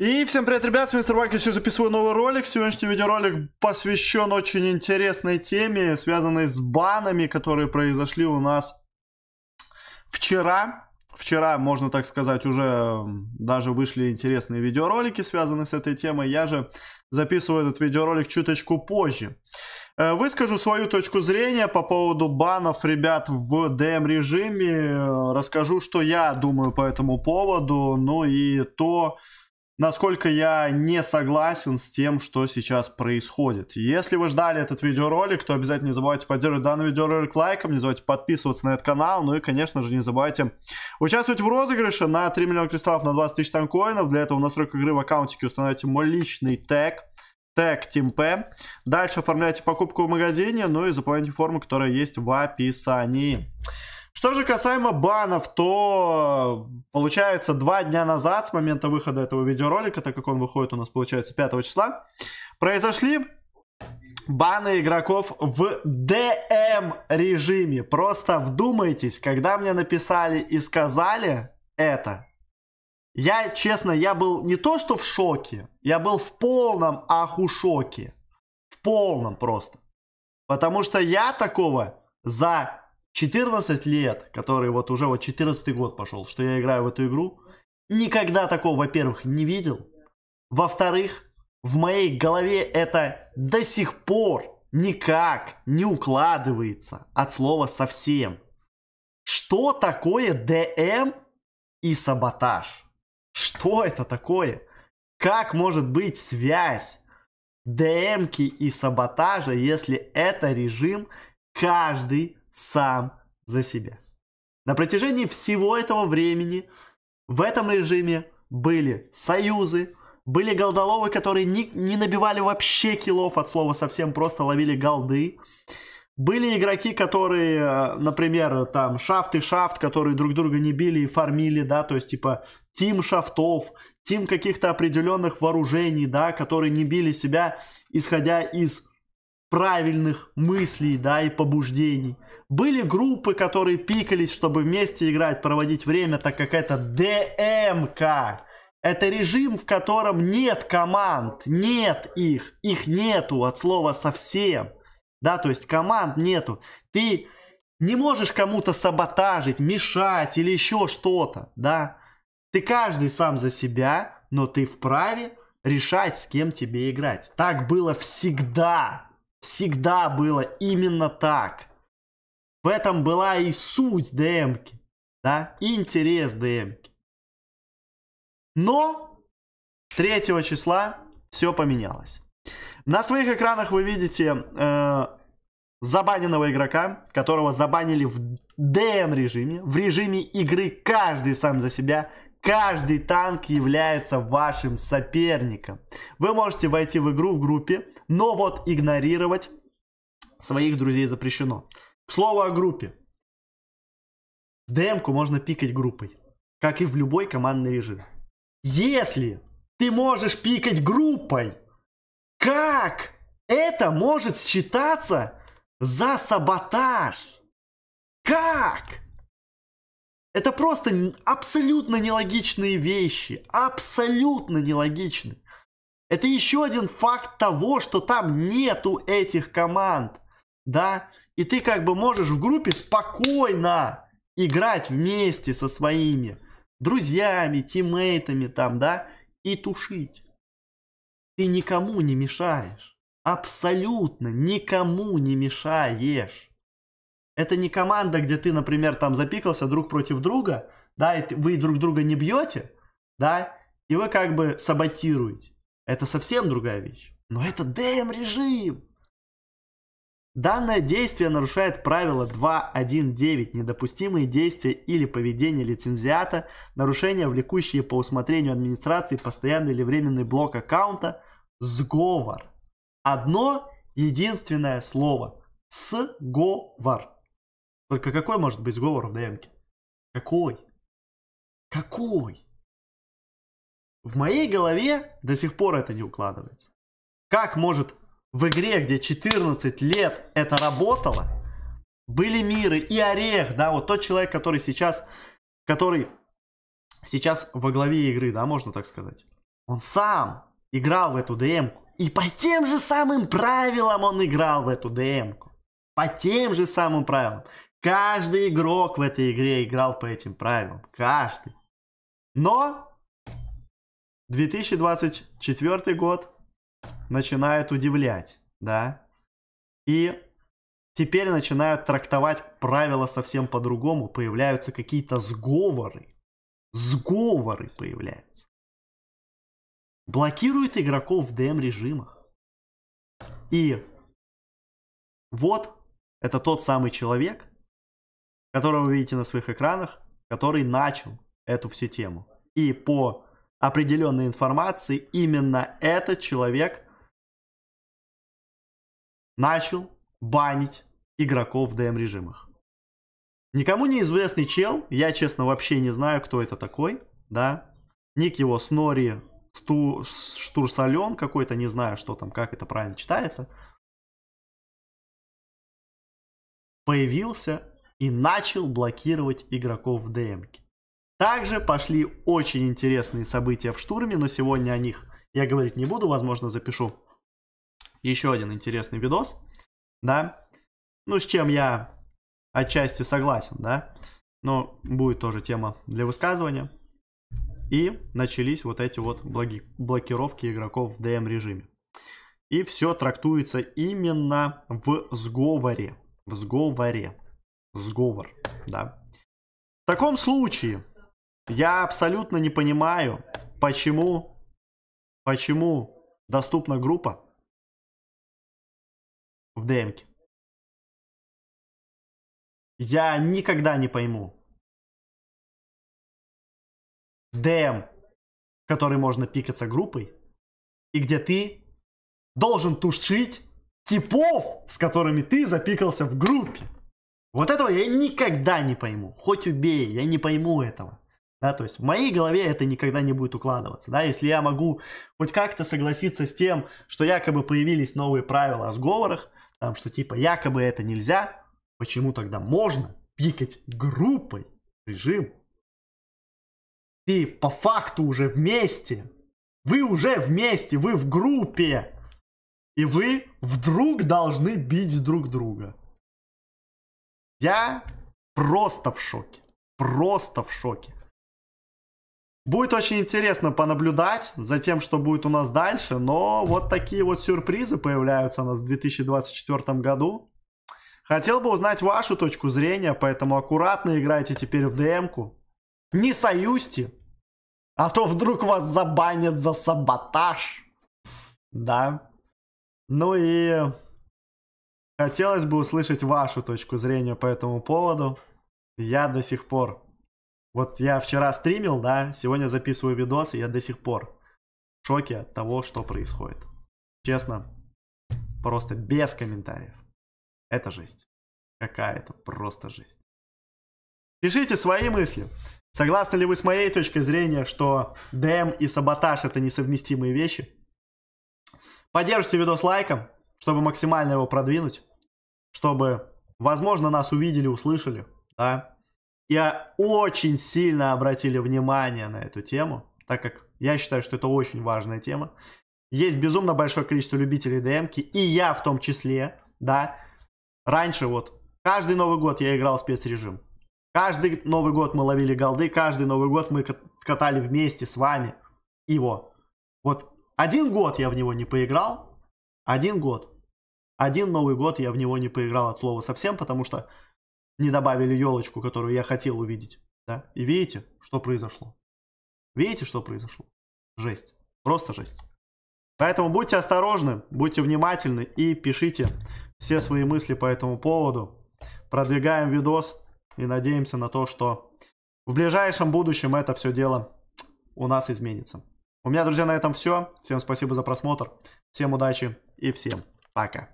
И всем привет, ребят, с вами Мистер Вак, я сегодня записываю новый ролик. Сегодняшний видеоролик посвящен очень интересной теме, связанной с банами, которые произошли у нас вчера. Вчера, можно так сказать, уже даже вышли интересные видеоролики, связанные с этой темой. Я же записываю этот видеоролик чуточку позже. Э, выскажу свою точку зрения по поводу банов ребят в DM-режиме. Э, расскажу, что я думаю по этому поводу. Ну и то, насколько я не согласен с тем, что сейчас происходит. Если вы ждали этот видеоролик, то обязательно не забывайте поддерживать данный видеоролик лайком, не забывайте подписываться на этот канал, ну и, конечно же, не забывайте участвовать в розыгрыше на 3 миллиона кристаллов на 20 тысяч танкоинов. Для этого в настройках игры в аккаунтике установите мой личный тег, тег TeamP. Дальше оформляйте покупку в магазине, ну и заполняйте форму, которая есть в описании. Что же касаемо банов, то получается два дня назад с момента выхода этого видеоролика, так как он выходит у нас получается 5 числа, произошли баны игроков в ДМ режиме. Просто вдумайтесь, когда мне написали и сказали это, я, честно, я был не то что в шоке, я был в полном аху шоке. В полном просто. Потому что я такого за 14 лет, который вот уже вот 14 год пошел, что я играю в эту игру, никогда такого, во-первых, не видел. Во-вторых, в моей голове это до сих пор никак не укладывается от слова совсем. Что такое ДМ и саботаж? Что это такое? Как может быть связь ДМки и саботажа, если это режим каждый сам за себя. На протяжении всего этого времени в этом режиме были союзы, были голдоловы, которые не, не набивали вообще килов от слова совсем, просто ловили голды. Были игроки, которые, э, например, там шафт и шафт, которые друг друга не били и фармили, да, то есть типа тим шафтов, тим каких-то определенных вооружений, да, которые не били себя, исходя из правильных мыслей, да, и побуждений. Были группы, которые пикались, чтобы вместе играть, проводить время, так как это ДМК. Это режим, в котором нет команд, нет их, их нету от слова совсем. Да, то есть команд нету. Ты не можешь кому-то саботажить, мешать или еще что-то, да. Ты каждый сам за себя, но ты вправе решать, с кем тебе играть. Так было всегда. Всегда было именно так. В этом была и суть ДМки, да, интерес ДМки. Но 3 числа все поменялось. На своих экранах вы видите э, забаненного игрока, которого забанили в ДМ режиме, в режиме игры каждый сам за себя, каждый танк является вашим соперником. Вы можете войти в игру в группе, но вот игнорировать своих друзей запрещено. Слово о группе. В ДМ-ку можно пикать группой, как и в любой командный режим. Если ты можешь пикать группой, как это может считаться за саботаж? Как? Это просто абсолютно нелогичные вещи. Абсолютно нелогичные. Это еще один факт того, что там нету этих команд. Да? И ты как бы можешь в группе спокойно играть вместе со своими друзьями, тиммейтами там, да, и тушить. Ты никому не мешаешь. Абсолютно никому не мешаешь. Это не команда, где ты, например, там запикался друг против друга, да, и вы друг друга не бьете, да, и вы как бы саботируете. Это совсем другая вещь. Но это дэм режим Данное действие нарушает правило 2.1.9 «Недопустимые действия или поведение лицензиата, нарушения, влекущие по усмотрению администрации постоянный или временный блок аккаунта, сговор». Одно единственное слово – сговор. Только какой может быть сговор в ДМК? Какой? Какой? В моей голове до сих пор это не укладывается. Как может в игре, где 14 лет это работало, были миры и Орех, да, вот тот человек, который сейчас, который сейчас во главе игры, да, можно так сказать. Он сам играл в эту ДМ. И по тем же самым правилам он играл в эту ДМ. По тем же самым правилам. Каждый игрок в этой игре играл по этим правилам. Каждый. Но 2024 год начинают удивлять, да, и теперь начинают трактовать правила совсем по-другому, появляются какие-то сговоры, сговоры появляются. Блокируют игроков в ДМ-режимах. И вот это тот самый человек, которого вы видите на своих экранах, который начал эту всю тему. И по определенной информации, именно этот человек начал банить игроков в ДМ режимах. Никому не известный чел, я честно вообще не знаю, кто это такой, да. Ник его Снори Сту, Штурсален какой-то, не знаю, что там, как это правильно читается. Появился и начал блокировать игроков в ДМке. Также пошли очень интересные события в штурме, но сегодня о них я говорить не буду, возможно, запишу еще один интересный видос, да, ну, с чем я отчасти согласен, да, но будет тоже тема для высказывания. И начались вот эти вот блоки, блокировки игроков в DM режиме. И все трактуется именно в сговоре. В сговоре. Сговор, да. В таком случае я абсолютно не понимаю, почему, почему доступна группа в демке. Я никогда не пойму. ДМ, в который можно пикаться группой, и где ты должен тушить типов, с которыми ты запикался в группе. Вот этого я никогда не пойму. Хоть убей, я не пойму этого. Да, то есть в моей голове это никогда не будет укладываться. Да? Если я могу хоть как-то согласиться с тем, что якобы появились новые правила о сговорах, там, что типа якобы это нельзя, почему тогда можно пикать группой режим? Ты по факту уже вместе. Вы уже вместе, вы в группе. И вы вдруг должны бить друг друга. Я просто в шоке. Просто в шоке. Будет очень интересно понаблюдать за тем, что будет у нас дальше, но вот такие вот сюрпризы появляются у нас в 2024 году. Хотел бы узнать вашу точку зрения, поэтому аккуратно играйте теперь в ДМ-ку. Не союзьте, а то вдруг вас забанят за саботаж. Да. Ну и хотелось бы услышать вашу точку зрения по этому поводу. Я до сих пор вот я вчера стримил, да, сегодня записываю видос, и я до сих пор в шоке от того, что происходит. Честно, просто без комментариев. Это жесть. Какая-то просто жесть. Пишите свои мысли. Согласны ли вы с моей точкой зрения, что ДМ и саботаж это несовместимые вещи? Поддержите видос лайком, чтобы максимально его продвинуть, чтобы, возможно, нас увидели, услышали, да, я очень сильно обратили внимание на эту тему, так как я считаю, что это очень важная тема. Есть безумно большое количество любителей ДМК, и я в том числе, да. Раньше вот, каждый Новый год я играл в спецрежим. Каждый Новый год мы ловили голды, каждый Новый год мы катали вместе с вами его. Вот один год я в него не поиграл, один год. Один Новый год я в него не поиграл от слова совсем, потому что не добавили елочку, которую я хотел увидеть. Да? И видите, что произошло? Видите, что произошло? Жесть. Просто жесть. Поэтому будьте осторожны, будьте внимательны и пишите все свои мысли по этому поводу. Продвигаем видос и надеемся на то, что в ближайшем будущем это все дело у нас изменится. У меня, друзья, на этом все. Всем спасибо за просмотр. Всем удачи и всем пока.